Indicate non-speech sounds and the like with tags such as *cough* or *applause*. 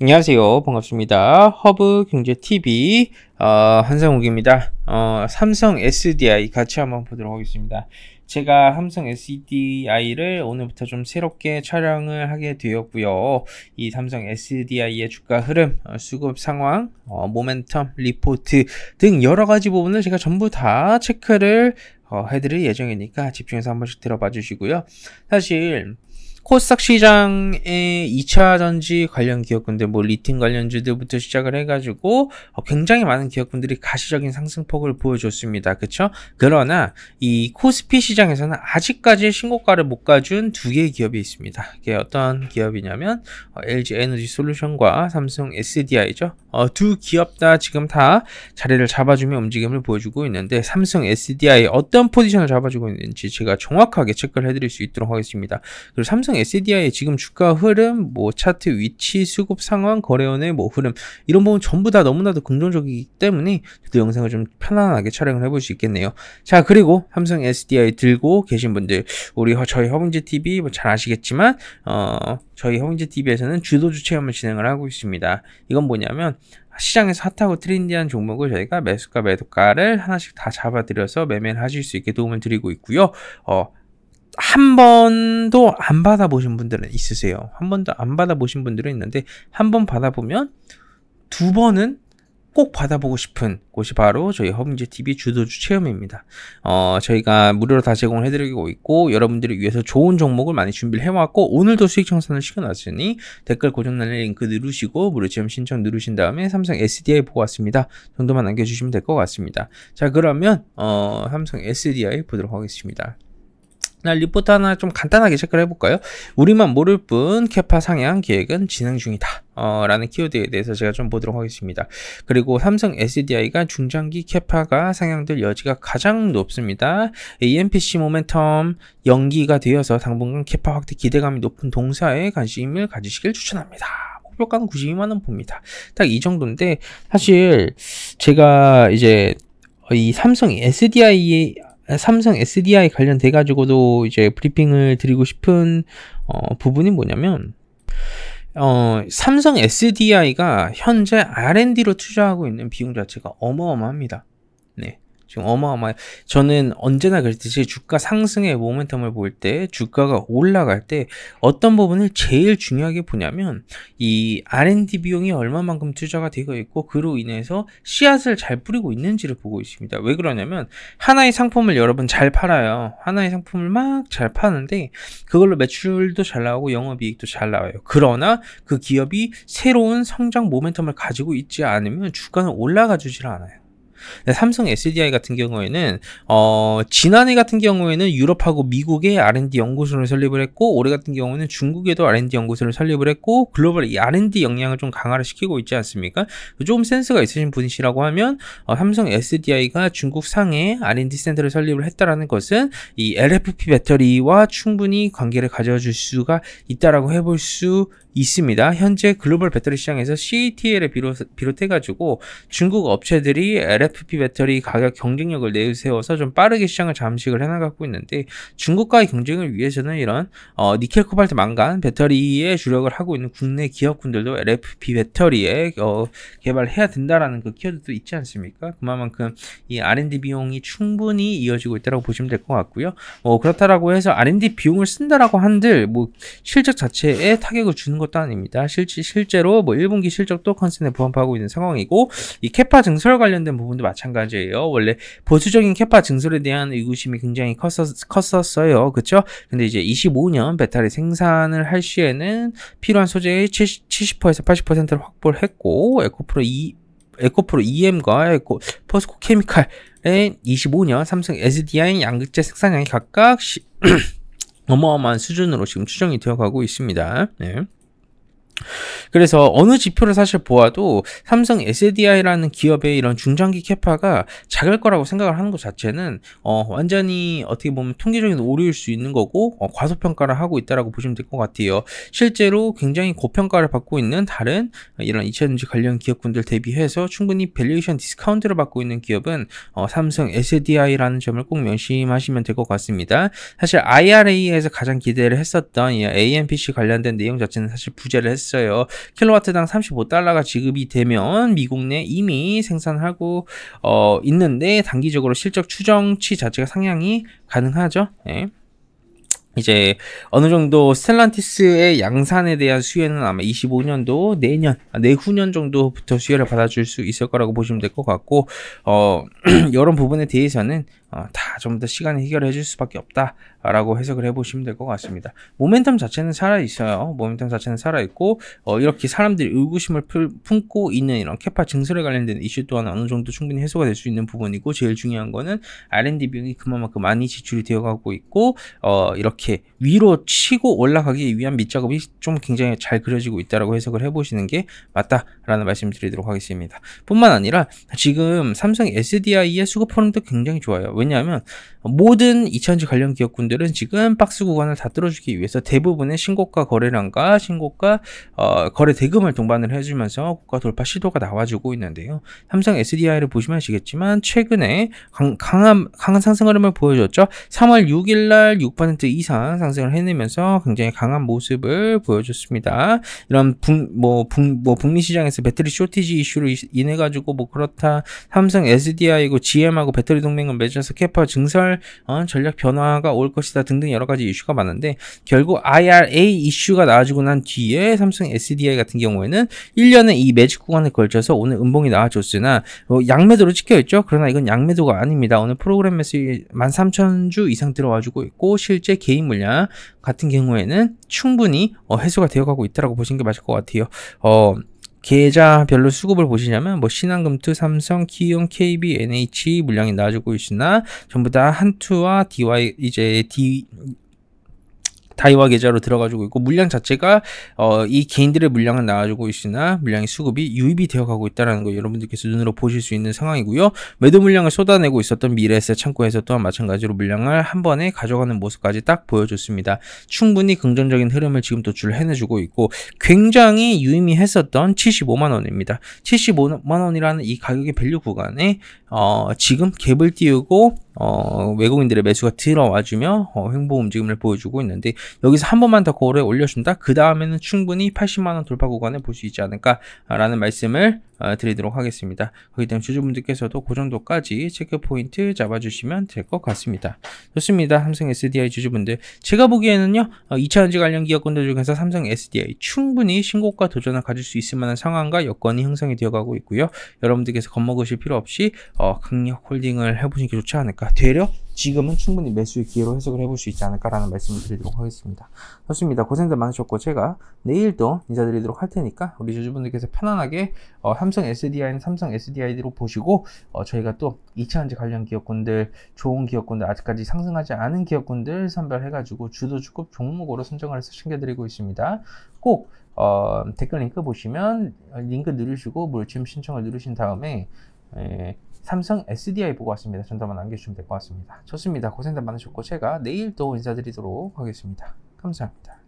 안녕하세요. 반갑습니다. 허브 경제 TV 어, 한상욱입니다. 어, 삼성 SDI 같이 한번 보도록 하겠습니다. 제가 삼성 SDI를 오늘부터 좀 새롭게 촬영을 하게 되었고요. 이 삼성 SDI의 주가 흐름, 어, 수급 상황, 어, 모멘텀, 리포트 등 여러 가지 부분을 제가 전부 다 체크를 어, 해드릴 예정이니까 집중해서 한 번씩 들어봐 주시고요. 사실 코스닥 시장의 2차 전지 관련 기업군들, 뭐 리튬 관련주들부터 시작을 해가지고 어, 굉장히 많은 기업군들이 가시적인 상승폭을 보여줬습니다. 그쵸? 그러나 이 코스피 시장에서는 아직까지 신고가를 못 가준 두 개의 기업이 있습니다. 이게 어떤 기업이냐면 어, LG 에너지 솔루션과 삼성 SDI죠. 어, 두 기업 다 지금 다 자리를 잡아주며 움직임을 보여주고 있는데 삼성 SDI 어떤 포지션을 잡아주고 있는지 제가 정확하게 체크를 해드릴 수 있도록 하겠습니다. 그리고 삼성 상승, SDI의 지금 주가 흐름, 뭐 차트 위치, 수급 상황, 거래원의 뭐 흐름 이런 부분 전부 다 너무나도 긍정적이기 때문에 저도 영상을 좀 편안하게 촬영을 해 볼 수 있겠네요. 자 그리고 삼성 SDI 들고 계신 분들 우리 저희 허빙재 TV 뭐잘 아시겠지만 어 저희 허빙재 TV에서는 주도주 체험을 진행을 하고 있습니다. 이건 뭐냐면 시장에서 핫하고 트렌디한 종목을 저희가 매수가 매도가를 하나씩 다 잡아드려서 매매를 하실 수 있게 도움을 드리고 있고요. 어, 한 번도 안 받아보신 분들은 있으세요. 한 번도 안 받아보신 분들은 있는데 한 번 받아보면 두 번은 꼭 받아보고 싶은 곳이 바로 저희 허브인재 TV 주도주 체험입니다. 어, 저희가 무료로 다 제공을 해드리고 있고 여러분들을 위해서 좋은 종목을 많이 준비를 해왔고 오늘도 수익 청산을 시켜놨으니 댓글 고정 날릴 링크 누르시고 무료 체험 신청 누르신 다음에 삼성 SDI 보고 왔습니다. 정도만 남겨주시면 될 것 같습니다. 자 그러면 어, 삼성 SDI 보도록 하겠습니다. 날 리포트 하나 좀 간단하게 체크를 해볼까요? 우리만 모를 뿐 캐파 상향 계획은 진행 중이다. 어, 라는 키워드에 대해서 제가 좀 보도록 하겠습니다. 그리고 삼성 SDI가 중장기 캐파가 상향될 여지가 가장 높습니다. AMPC e 모멘텀 연기가 되어서 당분간 캐파 확대 기대감이 높은 동사에 관심을 가지시길 추천합니다. 목표가는 92만원 봅니다. 딱 이 정도인데 사실 제가 이제 이 삼성 SDI 삼성 SDI 관련돼 가지고도 이제 브리핑을 드리고 싶은 어, 부분이 뭐냐면 어, 삼성 SDI가 현재 R&D로 투자하고 있는 비용 자체가 어마어마합니다. 네. 지금 어마어마해. 요 저는 언제나 그랬듯이 주가 상승의 모멘텀을 볼 때, 주가가 올라갈 때 어떤 부분을 제일 중요하게 보냐면 이 R&D 비용이 얼마만큼 투자가 되어 있고 그로 인해서 씨앗을 잘 뿌리고 있는지를 보고 있습니다. 왜 그러냐면 하나의 상품을 여러분 잘 팔아요. 하나의 상품을 막 잘 파는데 그걸로 매출도 잘 나오고 영업이익도 잘 나와요. 그러나 그 기업이 새로운 성장 모멘텀을 가지고 있지 않으면 주가는 올라가 주질 않아요. 네, 삼성 SDI 같은 경우에는 어, 지난해 같은 경우에는 유럽하고 미국의 R&D 연구소를 설립을 했고 올해 같은 경우는 중국에도 R&D 연구소를 설립을 했고 글로벌 R&D 역량을 좀 강화를 시키고 있지 않습니까? 조금 센스가 있으신 분이시라고 하면 어, 삼성 SDI가 중국 상해 R&D 센터를 설립을 했다라는 것은 이 LFP 배터리와 충분히 관계를 가져줄 수가 있다라고 해볼 수 있습니다. 현재 글로벌 배터리 시장에서 c a t l 에 비롯, 비롯해가지고 중국 업체들이 LFP LFP 배터리 가격 경쟁력을 내세워서 좀 빠르게 시장을 잠식을 해나가고 있는데 중국과의 경쟁을 위해서는 이런 어, 니켈 코발트 망간 배터리에 주력을 하고 있는 국내 기업군들도 LFP 배터리에 어, 개발해야 된다라는 그 키워드도 있지 않습니까? 그만큼 이 R&D 비용이 충분히 이어지고 있다고 보시면 될 것 같고요. 뭐 그렇다라고 해서 R&D 비용을 쓴다라고 한들 뭐 실적 자체에 타격을 주는 것도 아닙니다. 실제 실제로 뭐 1분기 실적도 컨센에 부합하고 있는 상황이고 이 캐파 증설 관련된 부분 부분도 마찬가지예요. 원래 보수적인 캐파 증설에 대한 의구심이 굉장히 컸었, 어요 그쵸? 근데 이제 25년 배터리 생산을 할 시에는 필요한 소재의 70, 에서 80%를 확보를 했고, 에코프로 2, 에코프로 EM과 에코, 포스코 케미칼의 25년 삼성 SDI 양극재 생산량이 각각 시, *clears throat* 어마어마한 수준으로 지금 추정이 되어가고 있습니다. 네. 그래서 어느 지표를 사실 보아도 삼성 SDI라는 기업의 이런 중장기 캐파가 작을 거라고 생각을 하는 것 자체는 어, 완전히 어떻게 보면 통계적인 오류일 수 있는 거고 어, 과소평가를 하고 있다라고 보시면 될 것 같아요. 실제로 굉장히 고평가를 받고 있는 다른 이런 이차전지 관련 기업군들 대비해서 충분히 밸류에이션 디스카운트를 받고 있는 기업은 어, 삼성 SDI라는 점을 꼭 명심하시면 될 것 같습니다. 사실 IRA에서 가장 기대를 했었던 AMPC 관련된 내용 자체는 사실 부재를 했 있어요. 킬로와트당 35달러가 지급이 되면 미국 내 이미 생산하고 어, 있는데 단기적으로 실적 추정치 자체가 상향이 가능하죠. 네. 이제 어느 정도 스텔란티스의 양산에 대한 수혜는 아마 25년도 내년 아, 내후년 정도부터 수혜를 받아줄 수 있을 거라고 보시면 될 것 같고 어 이런 *clears throat* 부분에 대해서는 어, 다좀 더 시간이 해결해 줄 수밖에 없다라고 해석을 해보시면 될 것 같습니다. 모멘텀 자체는 살아있어요. 모멘텀 자체는 살아있고 어, 이렇게 사람들이 의구심을 풀, 품고 있는 이런 캐파 증설에 관련된 이슈 또한 어느 정도 충분히 해소가 될 수 있는 부분이고 제일 중요한 거는 R&D 비용이 그만큼 많이 지출이 되어가고 있고 어, 이렇게 위로 치고 올라가기 위한 밑작업이 좀 굉장히 잘 그려지고 있다라고 해석을 해보시는 게 맞다라는 말씀 드리도록 하겠습니다. 뿐만 아니라 지금 삼성 SDI의 수급 포름도 굉장히 좋아요. 왜냐하면 모든 2 0 0 0지 관련 기업군들은 지금 박스 구간을 다 뚫어주기 위해서 대부분의 신고가 거래량과 신고가 어, 거래 대금을 동반을 해주면서 국가 돌파 시도가 나와주고 있는데요. 삼성 SDI를 보시면 아시겠지만 최근에 강, 한 강한 상승 흐름을 보여줬죠. 3월 6일 날 6% 이상 상승을 해내면서 굉장히 강한 모습을 보여줬습니다. 이런 북, 뭐, 북, 뭐 북미 시장에서 배터리 쇼티지 이슈로 인해 가지고 뭐 그렇다 삼성 SDI고 GM하고 배터리 동맹을 맺어서 스캐퍼 증설, 어, 전략 변화가 올 것이다 등등 여러 가지 이슈가 많은데 결국 IRA 이슈가 나와주고난 뒤에 삼성 SDI 같은 경우에는 1년에이 매직 구간에 걸쳐서 오늘 음봉이 나와줬으나 어, 양매도로 찍혀있죠. 그러나 이건 양매도가 아닙니다. 오늘 프로그램 매수 13,000주 이상 들어와주고 있고 실제 개인 물량 같은 경우에는 충분히 어, 해소가 되어가고 있다라고 보시는 게 맞을 것 같아요. 어, 계좌별로 수급을 보시냐면 뭐 신한금투, 삼성, 키움, KB, NH e 물량이 나아지고 있으나 전부 다 한투와 DY 이제 D 다이와 계좌로 들어가지고 있고 물량 자체가 어, 이 개인들의 물량은 나와주고 있으나 물량의 수급이 유입이 되어가고 있다는 거 여러분들께서 눈으로 보실 수 있는 상황이고요. 매도 물량을 쏟아내고 있었던 미래에셋 창고에서 또한 마찬가지로 물량을 한 번에 가져가는 모습까지 딱 보여줬습니다. 충분히 긍정적인 흐름을 지금 도출 해내주고 있고 굉장히 유의미했었던 75만원입니다. 75만원이라는 이 가격의 밸류 구간에 어, 지금 갭을 띄우고 어, 외국인들의 매수가 들어와주며 어, 횡보 움직임을 보여주고 있는데 여기서 한 번만 더거래에 올려준다. 그 다음에는 충분히 80만원 돌파 구간을 볼 수 있지 않을까라는 말씀을 아, 드리도록 하겠습니다. 그렇기 때문에 주주분들께서도 그 정도까지 체크포인트 잡아주시면 될 것 같습니다. 좋습니다. 삼성 SDI 주주분들 제가 보기에는요. 2차전지 어, 관련 기업군들 중에서 삼성 SDI 충분히 신고가 도전을 가질 수 있을 만한 상황과 여건이 형성이 되어가고 있고요. 여러분들께서 겁먹으실 필요 없이 어, 강력 홀딩을 해보시는 게 좋지 않을까. 되려 지금은 충분히 매수의 기회로 해석을 해볼 수 있지 않을까라는 말씀을 드리도록 하겠습니다. 좋습니다. 고생들 많으셨고 제가 내일 또 인사드리도록 할 테니까 우리 주주분들께서 편안하게 어, 삼성 SDI는 삼성 SDI로 보시고 어, 저희가 또 2차전지 관련 기업군들, 좋은 기업군들, 아직까지 상승하지 않은 기업군들 선별해가지고 주도 주급 종목으로 선정을 해서 챙겨드리고 있습니다. 꼭 어, 댓글 링크 보시면 어, 링크 누르시고 물침 신청을 누르신 다음에 에, 예, 삼성 SDI 보고 왔습니다. 전담만 남겨주시면 될 것 같습니다. 좋습니다. 고생들 많으셨고 제가 내일 또 인사드리도록 하겠습니다. 감사합니다.